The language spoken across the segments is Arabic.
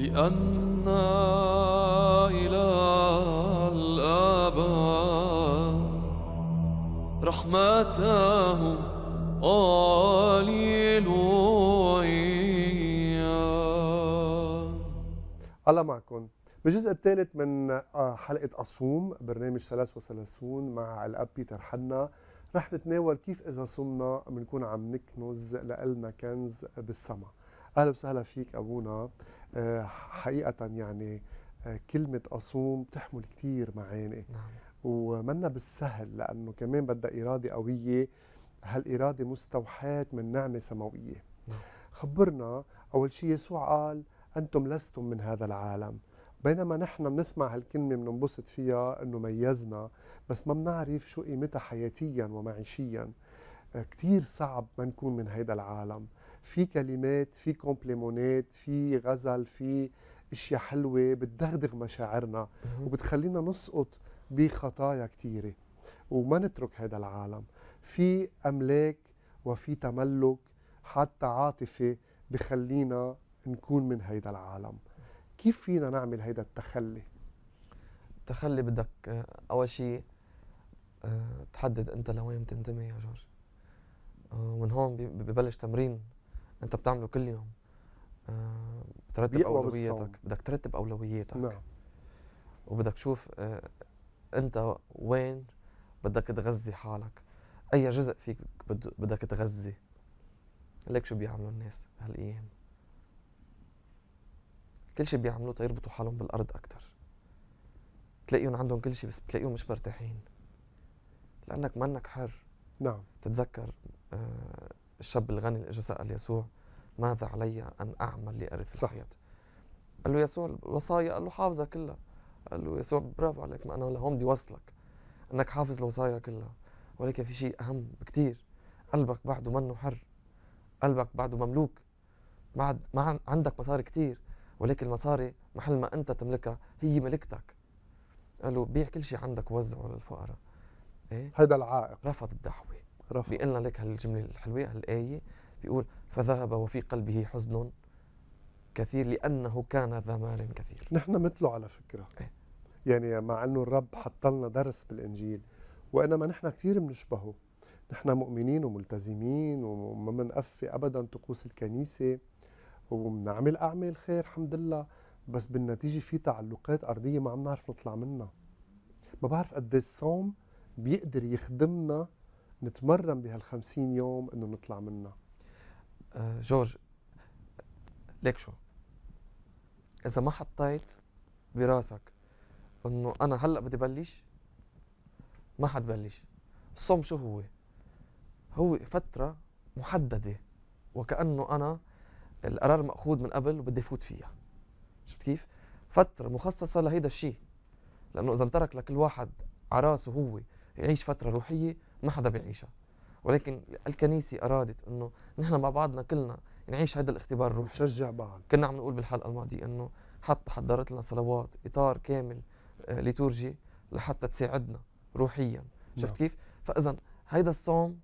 لأن إلى الآباد رحمته آليلويا الله معكم بالجزء الثالث من آه، حلقة أصوم برنامج ثلاث وثلاثون مع الأب بيتر حنا رح نتناول كيف إذا صمنا بنكون عم نكنز لألنا كنز بالسما اهلا وسهلا فيك ابونا آه، حقيقه يعني آه، كلمه اصوم بتحمل كثير معاني نعم. ومنا بالسهل لانه كمان بدها اراده قويه هالاراده مستوحاه من نعمه سماويه نعم. خبرنا اول شيء يسوع قال انتم لستم من هذا العالم بينما نحن بنسمع هالكلمه بننبسط فيها انه ميزنا بس ما بنعرف شو قيمتها حياتيا ومعيشيا آه، كثير صعب ما نكون من هيدا العالم في كلمات في كومبليمونات في غزل في اشياء حلوه بتدغدغ مشاعرنا وبتخلينا نسقط بخطايا كثيره وما نترك هذا العالم في املاك وفي تملك حتى عاطفي بخلينا نكون من هيدا العالم كيف فينا نعمل هيدا التخلي التخلي بدك آه، اول شيء آه، تحدد انت لوين بتنتمي يا جورج آه، ومن هون ببلش تمرين انت بتعمله كل يوم آه، بترتب اولوياتك بدك ترتب اولوياتك نعم وبدك تشوف آه، انت وين بدك تغذي حالك اي جزء فيك بدك تغذي ليك شو بيعملوا الناس هالايام كل شيء بيعملوه تيربطوا حالهم بالارض اكثر تلاقيهم عندهم كل شيء بس بتلاقيهم مش مرتاحين لانك منك حر نعم تتذكر آه، الشاب الغني اللي اجى سأل يسوع ماذا علي أن أعمل لأرث صح. الحياة قال له يسوع الوصايا قال له حافظها كلها قال له يسوع برافو عليك ما أنا لهون بدي وصلك أنك حافظ الوصايا كلها ولكن في شيء أهم بكثير قلبك بعده منه حر قلبك بعده مملوك بعد ما عندك مصاري كثير ولكن المصاري محل ما أنت تملكها هي ملكتك قال له بيع كل شيء عندك ووزعه للفقراء ايه هذا العائق رفض الدعوه بيقول نعم. لنا لك هالجمله الحلوه هالايه بيقول فذهب وفي قلبه حزن كثير لانه كان ذا مال كثير نحن مثله على فكره إيه؟ يعني مع انه الرب حط لنا درس بالانجيل وانما نحن كثير بنشبهه نحن مؤمنين وملتزمين وما بنقفي ابدا طقوس الكنيسه وبنعمل اعمال خير الحمد لله بس بالنتيجه في تعلقات ارضيه ما عم نعرف نطلع منها ما بعرف قد إيه الصوم بيقدر يخدمنا نتمرن بهال50 يوم انه نطلع منها آه، جورج ليك شو اذا ما حطيت براسك انه انا هلا بدي بلش ما حتبلش الصوم شو هو هو فتره محدده وكانه انا القرار ماخوذ من قبل وبدي فوت فيها شفت كيف فتره مخصصه لهيدا الشيء لانه اذا ترك لكل واحد على راسه هو يعيش فتره روحيه ما حدا بيعيشها ولكن الكنيسه ارادت انه نحن مع بعضنا كلنا نعيش هذا الاختبار الروحي نشجع بعض كنا عم نقول بالحلقه الماضيه انه حتى حضرت لنا صلوات اطار كامل آه، ليتورجي لحتى تساعدنا روحيا شفت نعم. كيف فاذا هيدا الصوم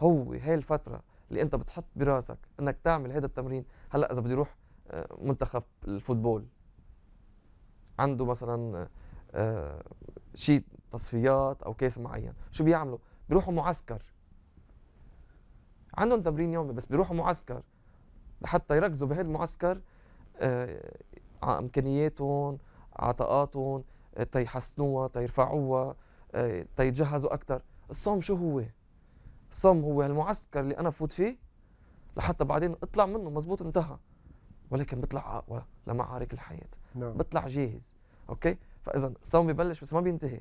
هو هاي الفتره اللي انت بتحط براسك انك تعمل هذا التمرين هلا اذا بدي روح آه، منتخب الفوتبول عنده مثلا آه، شيء تصفيات او كاس معين شو بيعملوا بيروحوا معسكر عندهم تمرين يومي بس بيروحوا معسكر لحتى يركزوا بهذا المعسكر آه على امكانياتهم عطاءاتهم آه تيحسنوها تيرفعوها آه تيتجهزوا اكثر الصوم شو هو الصوم هو المعسكر اللي انا بفوت فيه لحتى بعدين اطلع منه مزبوط انتهى ولكن بطلع اقوى لمعارك الحياه نعم. بطلع جاهز اوكي فاذا الصوم ببلش بس ما بينتهي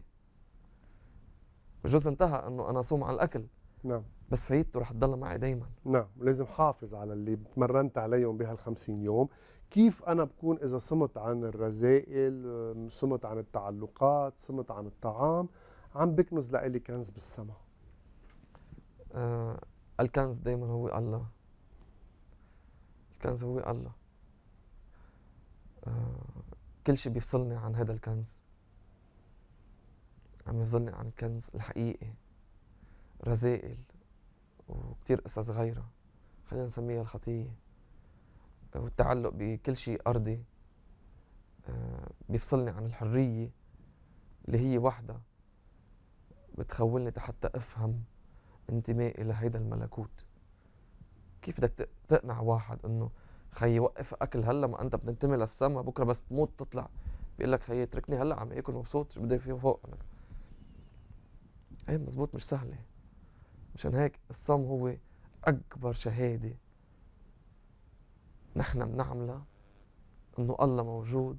بجوز انتهى انه انا صوم على الاكل نعم بس فايدته رح تضل معي دائما نعم ولازم حافظ على اللي تمرنت عليهم بهال 50 يوم كيف انا بكون اذا صمت عن الرذائل صمت عن التعلقات صمت عن الطعام عم بكنز لإلي كنز بالسماء آه الكنز دائما هو الله الكنز هو الله آه كل شيء بيفصلني عن هذا الكنز عم يفضلني عن كنز الحقيقي رذائل وكتير قصص غيرها خلينا نسميها الخطية والتعلق بكل شيء أرضي آه، بيفصلني عن الحرية اللي هي وحدها بتخولني حتى أفهم انتمائي لهيدا الملكوت كيف بدك تقنع واحد انه خيي وقف اكل هلا ما انت بتنتمي للسما بكره بس تموت تطلع بيقول لك خيي اتركني هلا عم اكل مبسوط شو بدي فيه فوق انا ايه مظبوط مش سهله مشان هيك الصوم هو اكبر شهاده نحن بنعملها انه الله موجود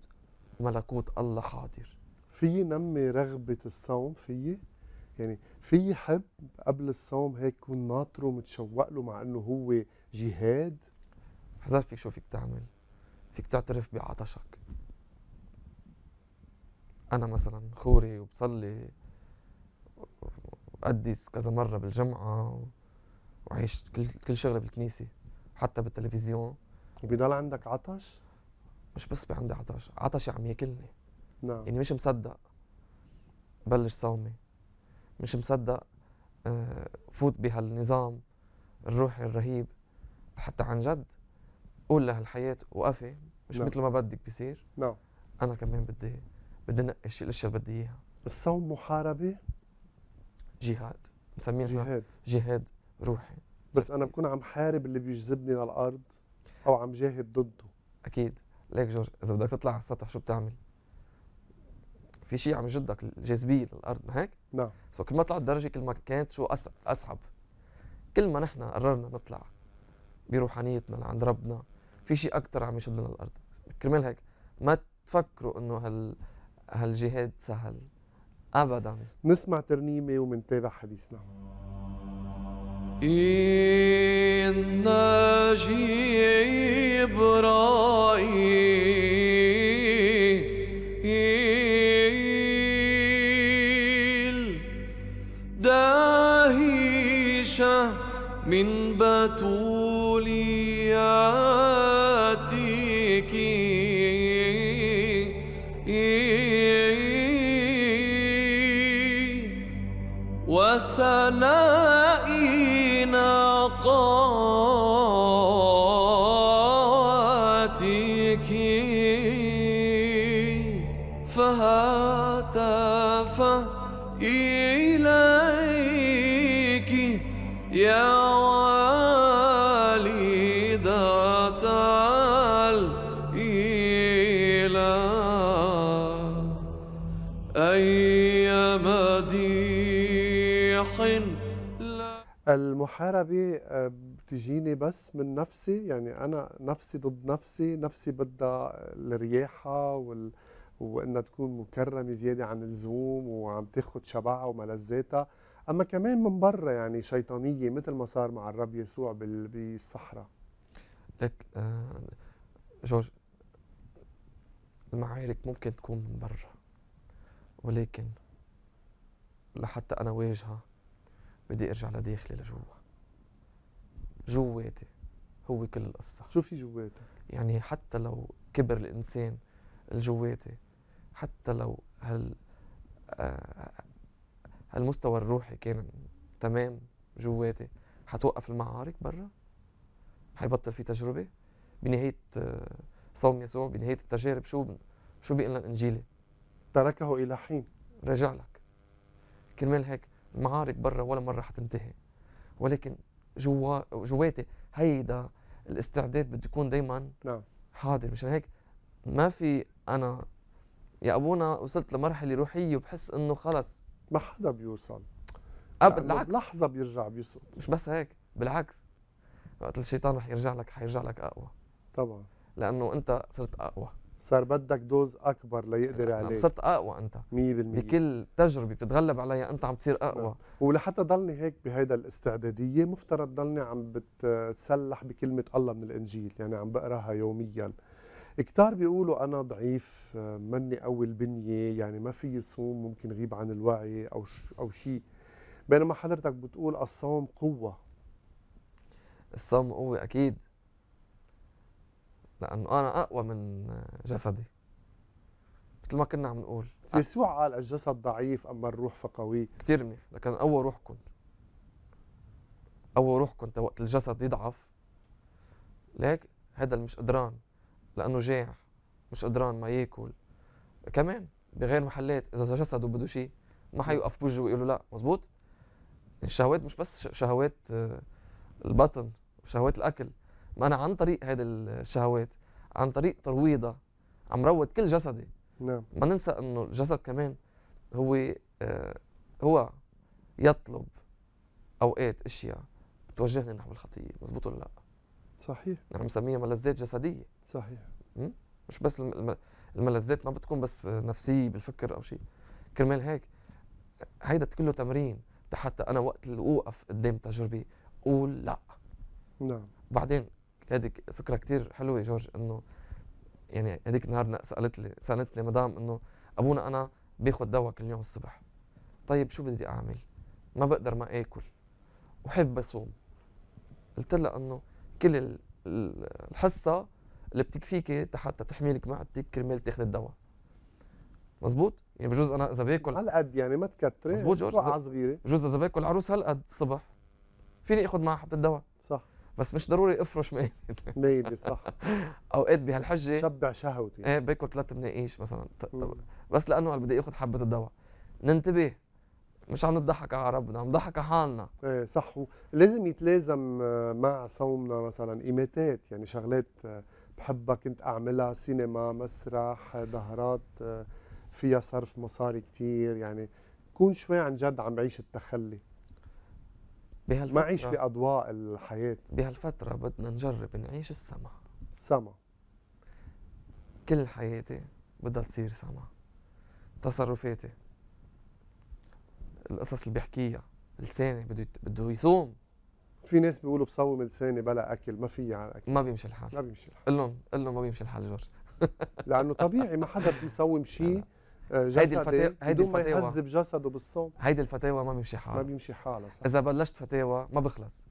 وملكوت الله حاضر في نمي رغبه الصوم فيي يعني في حب قبل الصوم هيك كون ناطره متشوق له مع انه هو جهاد حذر فيك شو فيك تعمل فيك تعترف بعطشك انا مثلا خوري وبصلي أدس كذا مرة بالجمعة وعيش كل كل شغلة بالكنيسة حتى بالتلفزيون وبيضل عندك عطش؟ مش بس عندي عطش، عطشي عم ياكلني نعم يعني مش مصدق بلش صومي مش مصدق آه، فوت بهالنظام الروحي الرهيب حتى عن جد قول لهالحياة وقفي مش نعم. مثل ما بدك بيصير نعم أنا كمان بدي بدي نقي الشيء الأشياء اللي بدي إياها الصوم محاربة؟ جهاد نسميها جهاد جهاد روحي بس انا بكون عم حارب اللي بيجذبني للارض او عم جاهد ضده اكيد ليك جورج اذا بدك تطلع على السطح شو بتعمل؟ في شيء عم يجدك الجاذبيه للارض ما هيك؟ نعم سو كل ما طلعت درجه كل ما كانت شو اسحب كل ما نحن قررنا نطلع بروحانيتنا لعند ربنا في شيء اكثر عم يشدنا للارض كرمال هيك ما تفكروا انه هال هالجهاد سهل ابدا نسمع ترنيمه ومنتابع حديثنا نعم. إن جيب رأي ملائنا قال المحاربة آه، بتجيني بس من نفسي يعني أنا نفسي ضد نفسي نفسي بدها الرياحة وال... وإنها تكون مكرمة زيادة عن اللزوم وعم تاخد شبعها وملذاتها أما كمان من برا يعني شيطانية مثل ما صار مع الرب يسوع بال... بالصحراء لك آه، جورج المعارك ممكن تكون من برا ولكن لحتى أنا واجهها بدي ارجع لداخلي لجوا جواتي هو كل القصة شو في جواتك؟ يعني حتى لو كبر الإنسان الجواتي حتى لو هال آه، هالمستوى الروحي كان تمام جواتي حتوقف المعارك برا حيبطل في تجربة بنهاية آه، صوم يسوع بنهاية التجارب شو شو بيقول لنا الإنجيلي تركه إلى حين رجع لك كرمال هيك معارك برا ولا مره حتنتهي ولكن جوا جواتي هيدا الاستعداد بده يكون دائما نعم حاضر مشان هيك ما في انا يا ابونا وصلت لمرحله روحيه وبحس انه خلص ما حدا بيوصل أب... بالعكس لحظه بيرجع بيسقط مش بس هيك بالعكس وقت الشيطان رح يرجع لك حيرجع لك اقوى طبعا لانه انت صرت اقوى صار بدك دوز اكبر ليقدر عليك صرت اقوى انت 100% بكل تجربه بتتغلب عليها انت عم تصير اقوى آه. ولحتى ضلني هيك بهيدا الاستعداديه مفترض ضلني عم بتسلح بكلمه الله من الانجيل يعني عم بقراها يوميا كتار بيقولوا انا ضعيف مني قوي البنيه يعني ما في صوم ممكن غيب عن الوعي او او شيء بينما حضرتك بتقول الصوم قوه الصوم قوه اكيد لانه انا اقوى من جسدي مثل ما كنا عم نقول يسوع قال الجسد ضعيف اما الروح فقوي كثير منيح لكن قوى روحكم قوى روحكم وقت الجسد يضعف ليك هذا اللي مش قدران لانه جاع مش قدران ما ياكل كمان بغير محلات اذا جسده بده شيء ما حيوقف بوجه ويقول له لا مزبوط الشهوات يعني مش بس شهوات آه، البطن شهوات الاكل ما انا عن طريق هذه الشهوات عن طريق ترويضها عم روض كل جسدي نعم ما ننسى انه الجسد كمان هو آه هو يطلب اوقات اشياء بتوجهني نحو الخطيه مزبوط ولا لا صحيح نحن بنسميها ملذات جسديه صحيح م? مش بس الملذات ما بتكون بس نفسيه بالفكر او شيء كرمال هيك هيدا كله تمرين حتى انا وقت اللي اوقف قدام تجربه قول لا نعم بعدين هذيك فكره كثير حلوه جورج انه يعني هذيك النهار سالت لي سالت لي مدام انه ابونا انا باخذ دواء كل يوم الصبح طيب شو بدي اعمل ما بقدر ما اكل وحب اصوم قلت لها انه كل الحصه اللي بتكفيك حتى تحميلك معدتك كرمال تاخذ الدواء مزبوط يعني بجوز انا اذا باكل هالقد يعني ما تكتري مزبوط جورج صغيره بجوز اذا باكل عروس هالقد الصبح فيني اخذ معها حبه الدواء بس مش ضروري افرش مقادي مقادي صح اوقات بهالحجه شبع شهوتي يعني. ايه باكل ثلاث مناقيش مثلا طب بس لانه قال بدي اخذ حبه الدواء ننتبه مش عم نضحك على ربنا عم نضحك على حالنا ايه صح لازم يتلازم آه، مع صومنا مثلا ايماتات يعني شغلات آه، بحبها كنت اعملها سينما مسرح آه، ظهرات فيها صرف مصاري كتير يعني كون شوي عن جد عم بعيش التخلي بهالفترة ما عيش بأضواء الحياة بهالفترة بدنا نجرب نعيش السما السما كل حياتي بدها تصير سما تصرفاتي القصص اللي بحكيها لساني بده بده يصوم في ناس بيقولوا بصوم لساني بلا اكل ما في على يعني اكل ما بيمشي الحال ما بيمشي الحال قول لهم قول لهم ما بيمشي الحال جورج لانه طبيعي ما حدا بيصوم شيء آه، هيدي الفتاوى هيدي بدون ما يهذب جسده بالصوم هيدي الفتاوى ما بيمشي حالها ما بيمشي حالها صح اذا بلشت فتاوى ما بخلص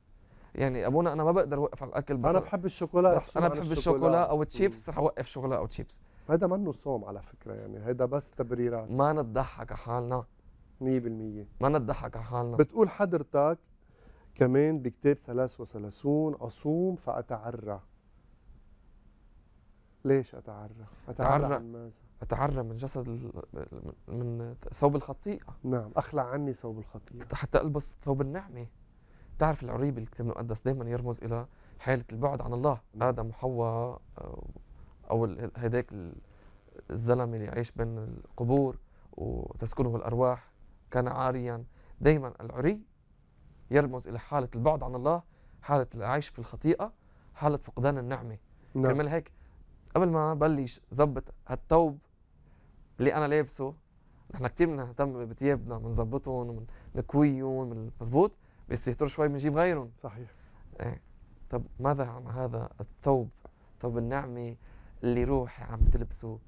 يعني ابونا انا ما بقدر اوقف على الاكل بس انا بحب الشوكولا بس انا بحب الشوكولا او تشيبس رح اوقف شوكولا او تشيبس هذا منه صوم على فكره يعني هذا بس تبريرات ما نضحك على حالنا 100% ما نضحك على حالنا بتقول حضرتك كمان بكتاب 33 اصوم فاتعرى ليش أتعرى؟ أتعرى, من ماذا؟ أتعرى من جسد من ثوب الخطيئة نعم أخلع عني ثوب الخطيئة حتى ألبس ثوب النعمة تعرف العريب الكتاب المقدس دائما يرمز إلى حالة البعد عن الله نعم. آدم وحواء أو هذاك الزلمة اللي يعيش بين القبور وتسكنه الأرواح كان عاريا دائما العري يرمز إلى حالة البعد عن الله حالة العيش في الخطيئة حالة فقدان النعمة نعم. كرمال هيك قبل ما بلش ظبط هالثوب اللي انا لابسه نحن كثير بنهتم بتيابنا بنظبطهم وبنكويهم مزبوط بس يهتر شوي بنجيب غيرهم صحيح ايه طب ماذا عن هذا الثوب ثوب النعمة اللي روحي عم تلبسه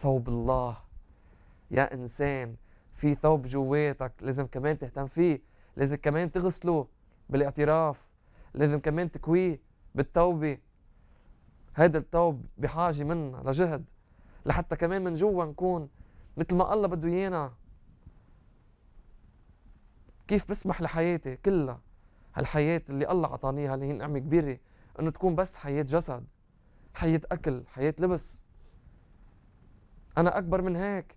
ثوب الله يا إنسان في ثوب جواتك لازم كمان تهتم فيه لازم كمان تغسله بالاعتراف لازم كمان تكويه بالتوبة هيدا الثوب بحاجة منا لجهد لحتى كمان من جوا نكون مثل ما الله بده إيانا كيف بسمح لحياتي كلها هالحياة اللي الله عطانيها اللي هي نعمة كبيرة إنه تكون بس حياة جسد حياة أكل حياة لبس أنا أكبر من هيك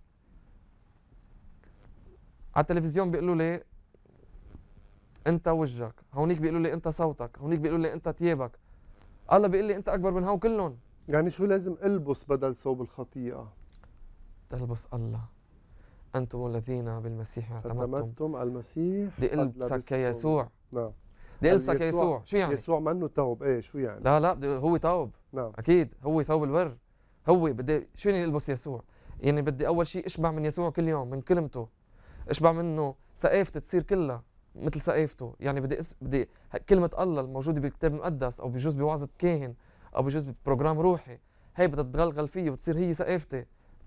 على التلفزيون بيقولوا لي أنت وجهك هونيك بيقولوا لي أنت صوتك هونيك بيقولوا لي أنت تيابك الله بيقول لي انت اكبر من هون كلهم يعني شو لازم البس بدل ثوب الخطيئه تلبس الله انتم الذين بالمسيح اعتمدتم اعتمدتم على المسيح بدي البسك يسوع نعم بدي البسك يسوع شو يعني يسوع منه ثوب ايه شو يعني لا لا هو ثوب نعم اكيد هو ثوب البر هو بدي شو يعني البس يسوع يعني بدي اول شيء اشبع من يسوع كل يوم من كلمته اشبع منه ثقافته تصير كلها مثل سقيفته يعني بدي اس بدي كلمه الله الموجوده بالكتاب المقدس او بجوز بوعظه كاهن او بجوز ببروجرام روحي هي بدها تتغلغل فيي وتصير هي سقيفتي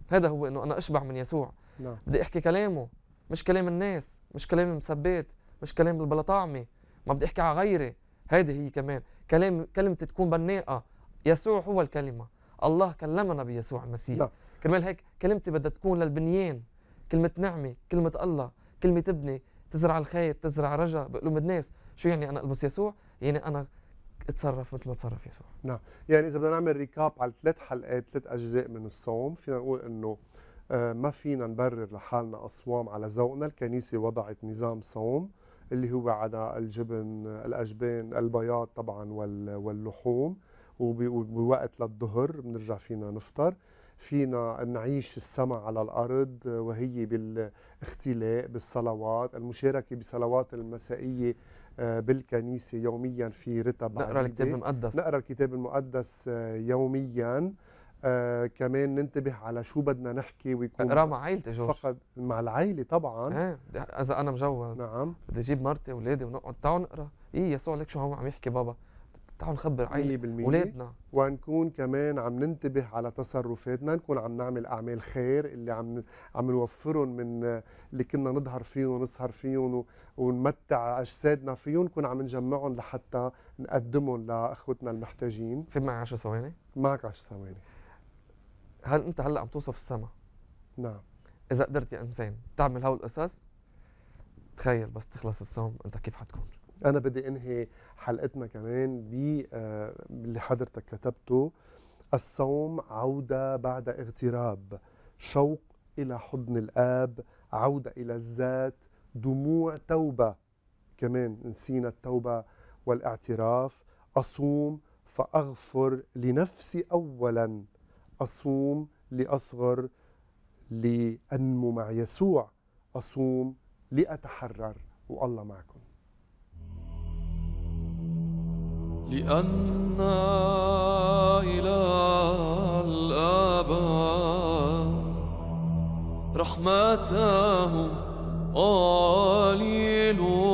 هذا هو انه انا اشبع من يسوع نعم. بدي احكي كلامه مش كلام الناس مش كلام المثبت مش كلام البلا طعمه ما بدي احكي على غيري هذه هي كمان كلام كلمتي تكون بناءه يسوع هو الكلمه الله كلمنا بيسوع المسيح نعم. كرمال هيك كلمتي بدها تكون للبنيان كلمه نعمه كلمه الله كلمه تبني تزرع الخير تزرع رجاء بقلوب الناس شو يعني انا البس يسوع يعني انا اتصرف مثل ما تصرف يسوع نعم يعني اذا بدنا نعمل ريكاب على ثلاث حلقات ثلاث اجزاء من الصوم فينا نقول انه آه، ما فينا نبرر لحالنا اصوام على ذوقنا الكنيسه وضعت نظام صوم اللي هو على الجبن الاجبان البياض طبعا واللحوم وبوقت للظهر بنرجع فينا نفطر فينا نعيش السماء على الارض وهي بال اختلاء بالصلوات المشاركة بصلوات المسائية آه، بالكنيسة يوميا في رتب نقرأ الكتاب المقدس نقرأ الكتاب المقدس آه، يوميا آه كمان ننتبه على شو بدنا نحكي ويكون اقراه مع عائلتي جورج فقط مع العائله طبعا ايه اذا انا مجوز نعم بدي اجيب مرتي واولادي ونقعد تعالوا نقرا ايه يسوع لك شو عم يحكي بابا تعالوا نخبر عن اولادنا ونكون كمان عم ننتبه على تصرفاتنا نكون عم نعمل اعمال خير اللي عم عم نوفرهم من اللي كنا نظهر فيهم ونسهر فيهم ونمتع اجسادنا فيهم نكون عم نجمعهم لحتى نقدمهم لاخوتنا المحتاجين في معي 10 ثواني معك 10 ثواني هل انت هلا عم توصف السما نعم اذا قدرت يا انسان تعمل هول القصص تخيل بس تخلص الصوم انت كيف حتكون انا بدي انهي حلقتنا كمان باللي آه، حضرتك كتبته الصوم عوده بعد اغتراب شوق الى حضن الاب عوده الى الذات دموع توبه كمان نسينا التوبه والاعتراف اصوم فاغفر لنفسي اولا اصوم لاصغر لانمو مع يسوع اصوم لاتحرر والله معكم لأن إلى الأبد رحمته قليلون